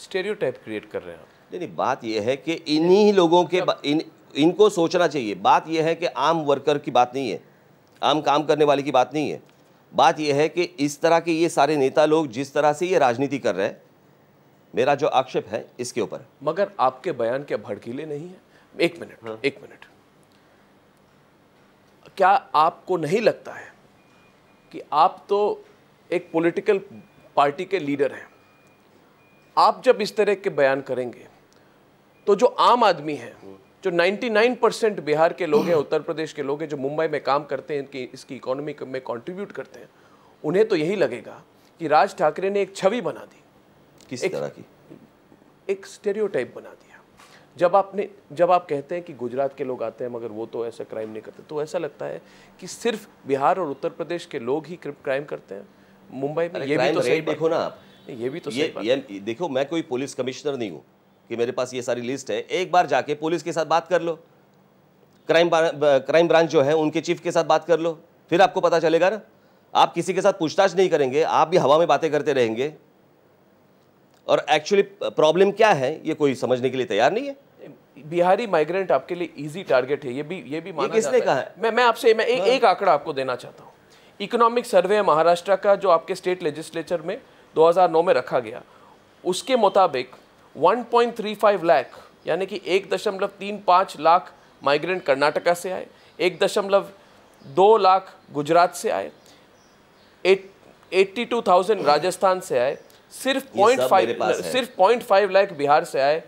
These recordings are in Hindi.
स्टेरियो क्रिएट कर रहे हैं नहीं नहीं बात यह है कि इन्हीं लोगों के इन इनको सोचना चाहिए बात यह है कि आम वर्कर की बात नहीं है आम काम करने वाले की बात नहीं है बात यह है कि इस तरह के ये सारे नेता लोग जिस तरह से ये राजनीति कर रहे हैं मेरा जो आक्षेप है इसके ऊपर मगर आपके बयान क्या भड़कीले नहीं है एक मिनट हाँ। एक मिनट क्या आपको नहीं लगता है कि आप तो एक पॉलिटिकल पार्टी के लीडर हैं आप जब इस तरह के बयान करेंगे तो जो आम आदमी है जो 99 परसेंट बिहार के लोग हैं उत्तर प्रदेश के लोग हैं जो मुंबई में काम करते हैं इनकी इसकी इकोनॉमी में कंट्रीब्यूट करते हैं उन्हें तो यही लगेगा कि राज ठाकरे ने एक छवि बना दी किस एक, तरह की एक स्टेरियोटाइप बना दिया जब आपने जब आप कहते हैं कि गुजरात के लोग आते हैं मगर वो तो ऐसा क्राइम नहीं करते तो ऐसा लगता है कि सिर्फ बिहार और उत्तर प्रदेश के लोग ही क्राइम करते हैं मुंबई में ये भी तो सही देखो ना आप ये भी तो ये, ये देखो मैं कोई पुलिस कमिश्नर नहीं हूँ कि मेरे पास ये सारी लिस्ट है एक बार जाके पुलिस के साथ बात कर लो क्राइम क्राइम ब्रांच जो है उनके चीफ के साथ बात कर लो फिर आपको पता चलेगा ना आप किसी के साथ पूछताछ नहीं करेंगे आप भी हवा में बातें करते रहेंगे और एक्चुअली प्रॉब्लम क्या है ये कोई समझने के लिए तैयार नहीं है बिहारी माइग्रेंट आपके लिए इजी टारगेट है ये भी ये भी माना ये किसने कहा है? है मैं मैं आपसे मैं ए, हाँ। एक आंकड़ा आपको देना चाहता हूँ इकोनॉमिक सर्वे है महाराष्ट्र का जो आपके स्टेट लेजिस्लेचर में 2009 में रखा गया उसके मुताबिक 1.35 लाख यानी कि एक दशमलव तीन पाँच लाख माइग्रेंट कर्नाटका से आए एक दशमलव दो लाख गुजरात से आए एट्टी टू थाउजेंड राजस्थान से आए सिर्फ पॉइंट फाइव सिर्फ पॉइंट फाइव लाख बिहार से आए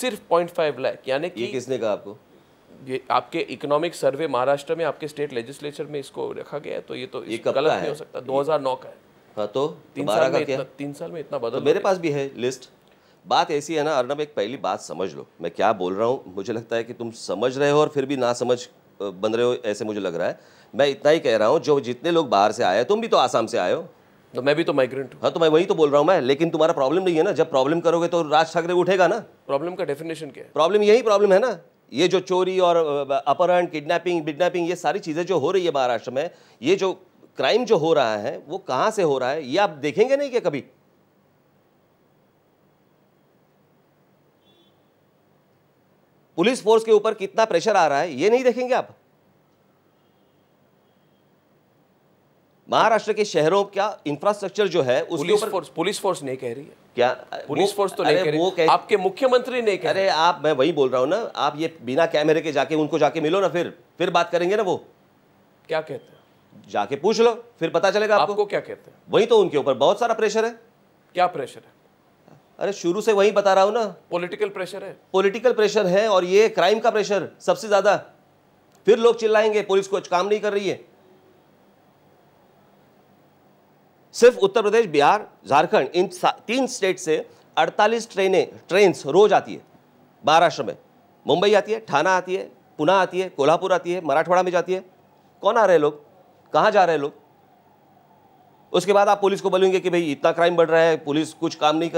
सिर्फ पॉइंट फाइव लाख यानी कि किसने कहा आपको ये आपके इकोनॉमिक सर्वे महाराष्ट्र में आपके स्टेट लेजिस्लेचर में इसको रखा गया है तो ये तो ये गलत नहीं हो सकता 2009 का है हाँ तो तीन साल का क्या तीन साल में इतना बदल तो मेरे पास भी है लिस्ट बात ऐसी है ना अर्नब एक पहली बात समझ लो मैं क्या बोल रहा हूँ मुझे लगता है कि तुम समझ रहे हो और फिर भी ना समझ बन रहे हो ऐसे मुझे लग रहा है मैं इतना ही कह रहा हूँ जो जितने लोग बाहर से आए तुम भी तो आसाम से आए हो तो मैं भी तो माइग्रेंट हूँ हाँ तो मैं वही तो बोल रहा हूँ मैं लेकिन तुम्हारा प्रॉब्लम नहीं है ना जब प्रॉब्लम करोगे तो राज ठाकरे उठेगा ना प्रॉब्लम का डेफिनेशन क्या है प्रॉब्लम यही प्रॉब्लम है ना ये जो चोरी और अपहरण किडनैपिंग बिडनैपिंग ये सारी चीज़ें जो हो रही है महाराष्ट्र में ये जो क्राइम जो हो रहा है वो कहां से हो रहा है ये आप देखेंगे नहीं क्या कभी पुलिस फोर्स के ऊपर कितना प्रेशर आ रहा है ये नहीं देखेंगे आप महाराष्ट्र के शहरों का इंफ्रास्ट्रक्चर जो है उसके पुलिस फोर्स पुलिस फोर्स नहीं कह रही है क्या पुलिस फोर्स तो नहीं कह रही वो कह, आपके मुख्यमंत्री नहीं कह रहे। आप मैं वही बोल रहा हूं ना आप ये बिना कैमरे के जाके उनको जाके मिलो ना फिर फिर बात करेंगे ना वो क्या कहते हैं जाके पूछ लो फिर पता चलेगा आपको, आपको क्या कहते हैं वही तो उनके ऊपर बहुत सारा प्रेशर है क्या प्रेशर है अरे शुरू से वही बता रहा हूं ना पॉलिटिकल प्रेशर है पॉलिटिकल प्रेशर है और ये क्राइम का प्रेशर सबसे ज़्यादा फिर लोग चिल्लाएंगे पुलिस कुछ काम नहीं कर रही है सिर्फ उत्तर प्रदेश बिहार झारखंड इन तीन स्टेट से 48 ट्रेनें ट्रेन रोज आती है महाराष्ट्र में मुंबई आती है थाना आती है पुणे आती है कोल्हापुर आती है मराठवाड़ा में जाती है कौन आ रहे हैं लोग कहाँ जा रहे हैं लोग उसके बाद आप पुलिस को बोलेंगे कि भाई इतना क्राइम बढ़ रहा है पुलिस कुछ काम नहीं कर रही